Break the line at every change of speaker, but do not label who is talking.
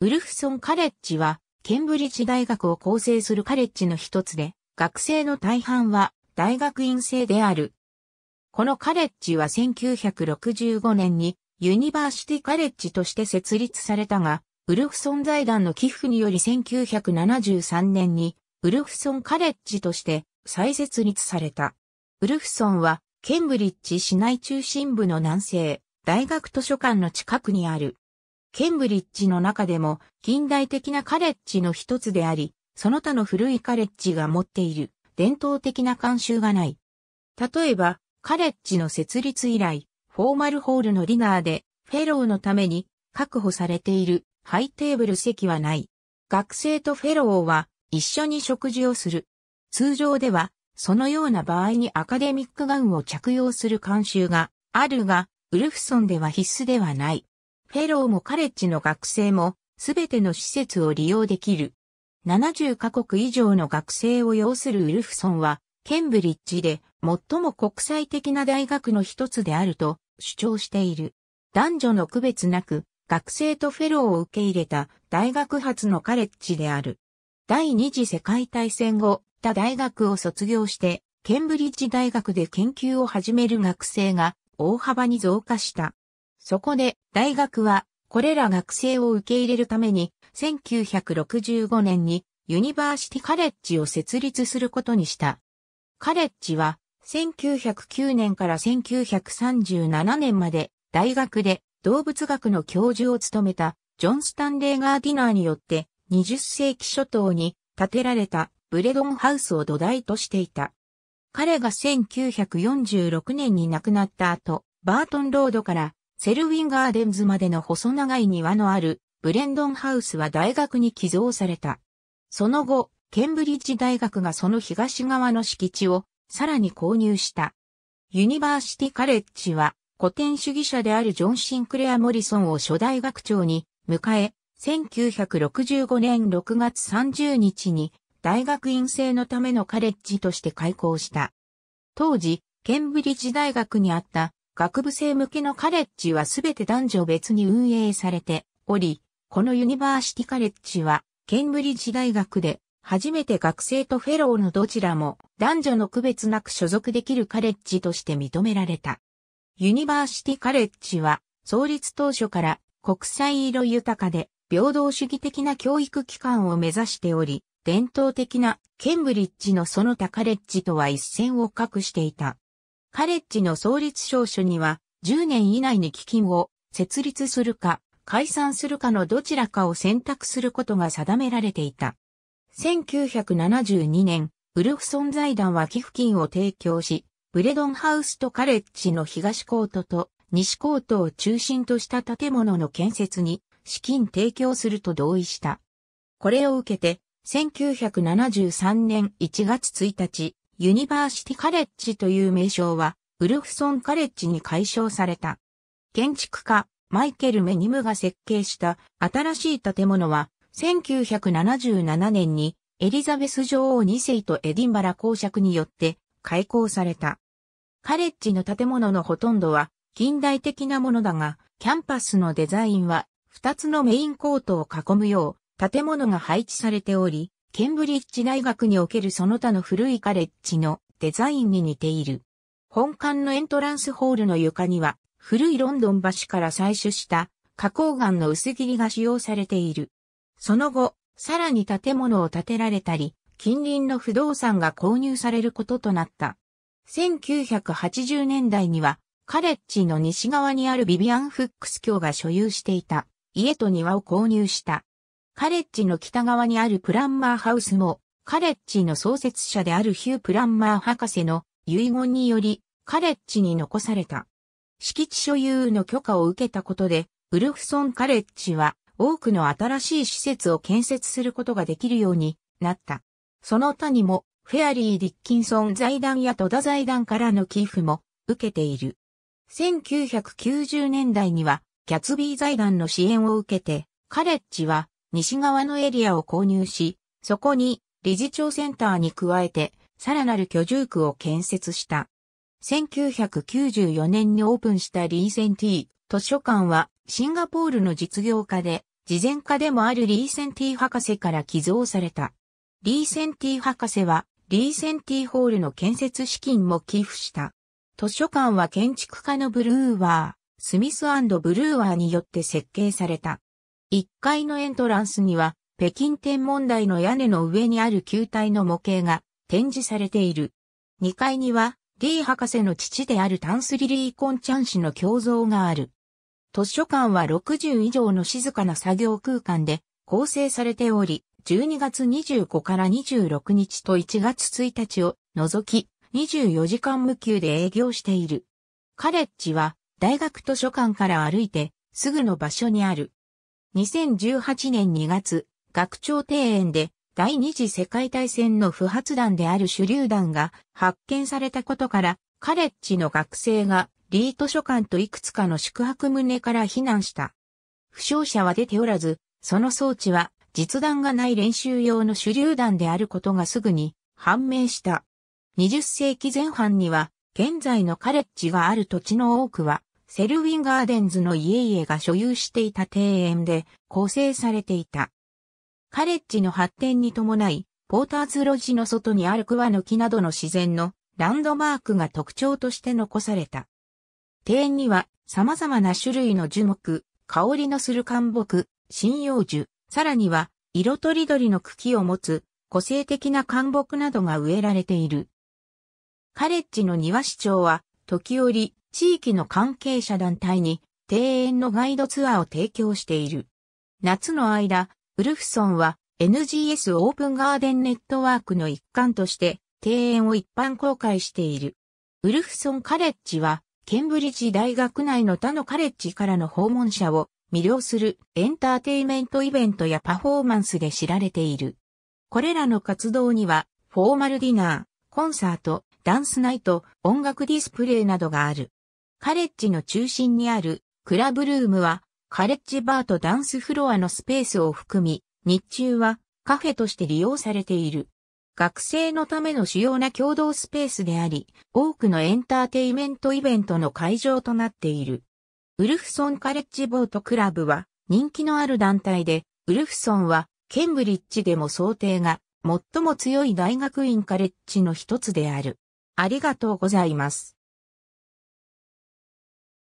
ウルフソンカレッジは、ケンブリッジ大学を構成するカレッジの一つで、学生の大半は大学院生である。このカレッジは1965年にユニバーシティカレッジとして設立されたが、ウルフソン財団の寄付により1973年にウルフソンカレッジとして再設立された。ウルフソンはケンブリッジ市内中心部の南西、大学図書館の近くにあるケンブリッジの中でも近代的なカレッジの一つであり、その他の古いカレッジが持っている伝統的な慣習がない。例えば、カレッジの設立以来、フォーマルホールのディナーでフェローのために確保されているハイテーブル席はない。学生とフェローは一緒に食事をする。通常では、そのような場合にアカデミックガウンを着用する慣習があるが、ウルフソンでは必須ではない。フェローもカレッジの学生も、すべての施設を利用できる。70カ国以上の学生を要するウルフソンは、ケンブリッジで最も国際的な大学の一つであると主張している。男女の区別なく、学生とフェローを受け入れた大学発のカレッジである。第二次世界大戦後、他大学を卒業して、ケンブリッジ大学で研究を始める学生が大幅に増加した。そこで、大学は、これら学生を受け入れるために、1965年に、ユニバーシティカレッジを設立することにした。カレッジは、1909年から1937年まで、大学で動物学の教授を務めた、ジョン・スタンレー・ガーディナーによって、20世紀初頭に建てられたブレドンハウスを土台としていた。彼が1946年に亡くなった後、バートンロードからセルウィンガーデンズまでの細長い庭のあるブレンドンハウスは大学に寄贈された。その後、ケンブリッジ大学がその東側の敷地をさらに購入した。ユニバーシティカレッジは古典主義者であるジョン・シンクレア・モリソンを初代学長に迎え、1965年6月30日に大学院生のためのカレッジとして開校した。当時、ケンブリッジ大学にあった学部生向けのカレッジはすべて男女別に運営されており、このユニバーシティカレッジは、ケンブリッジ大学で、初めて学生とフェローのどちらも男女の区別なく所属できるカレッジとして認められた。ユニバーシティカレッジは創立当初から国際色豊かで平等主義的な教育機関を目指しており、伝統的なケンブリッジのその他カレッジとは一線を画していた。カレッジの創立証書には、10年以内に基金を設立するか、解散するかのどちらかを選択することが定められていた。1972年、ウルフソン財団は寄付金を提供し、ブレドンハウスとカレッジの東コートと西コートを中心とした建物の建設に資金提供すると同意した。これを受けて、1973年1月1日、ユニバーシティカレッジという名称は、ウルフソンカレッジに改称された。建築家、マイケル・メニムが設計した新しい建物は、1977年にエリザベス女王2世とエディンバラ公爵によって開校された。カレッジの建物のほとんどは近代的なものだが、キャンパスのデザインは2つのメインコートを囲むよう建物が配置されており、ケンブリッジ大学におけるその他の古いカレッジのデザインに似ている。本館のエントランスホールの床には、古いロンドン橋から採取した花崗岩の薄切りが使用されている。その後、さらに建物を建てられたり、近隣の不動産が購入されることとなった。1980年代には、カレッジの西側にあるビビアン・フックス教が所有していた家と庭を購入した。カレッジの北側にあるプランマーハウスも、カレッジの創設者であるヒュー・プランマー博士の遺言により、カレッジに残された。敷地所有の許可を受けたことで、ウルフソン・カレッジは多くの新しい施設を建設することができるようになった。その他にも、フェアリー・ディッキンソン財団や戸田財団からの寄付も受けている。1990年代には、キャツビー財団の支援を受けて、カレッジは西側のエリアを購入し、そこに理事長センターに加えて、さらなる居住区を建設した。1994年にオープンしたリーセンティー図書館はシンガポールの実業家で、事前家でもあるリーセンティー博士から寄贈された。リーセンティー博士は、リーセンティーホールの建設資金も寄付した。図書館は建築家のブルーワー、スミスブルーワーによって設計された。1階のエントランスには、北京天文台の屋根の上にある球体の模型が展示されている。2階には、リー博士の父であるタンスリリー・コンチャン氏の胸像がある。図書館は60以上の静かな作業空間で構成されており、12月25から26日と1月1日を除き、24時間無休で営業している。カレッジは大学図書館から歩いてすぐの場所にある。2018年2月、学長庭園で第二次世界大戦の不発弾である手榴弾が発見されたことから、カレッジの学生がリー図書館といくつかの宿泊棟から避難した。負傷者は出ておらず、その装置は実弾がない練習用の手榴弾であることがすぐに判明した。20世紀前半には現在のカレッジがある土地の多くはセルウィンガーデンズの家々が所有していた庭園で構成されていた。カレッジの発展に伴い、ポーターズロジの外にある桑の木などの自然のランドマークが特徴として残された。庭園には様々な種類の樹木、香りのする寒木、針葉樹、さらには色とりどりの茎を持つ個性的な寒木などが植えられている。カレッジの庭市長は時折地域の関係者団体に庭園のガイドツアーを提供している。夏の間、ウルフソンは NGS オープンガーデンネットワークの一環として庭園を一般公開している。ウルフソンカレッジは、ケンブリッジ大学内の他のカレッジからの訪問者を魅了するエンターテイメントイベントやパフォーマンスで知られている。これらの活動には、フォーマルディナー、コンサート、ダンスナイト、音楽ディスプレイなどがある。カレッジの中心にあるクラブルームはカレッジバーとダンスフロアのスペースを含み、日中はカフェとして利用されている。学生のための主要な共同スペースであり、多くのエンターテイメントイベントの会場となっている。ウルフソンカレッジボートクラブは人気のある団体で、ウルフソンはケンブリッジでも想定が最も強い大学院カレッジの一つである。ありがとうございます。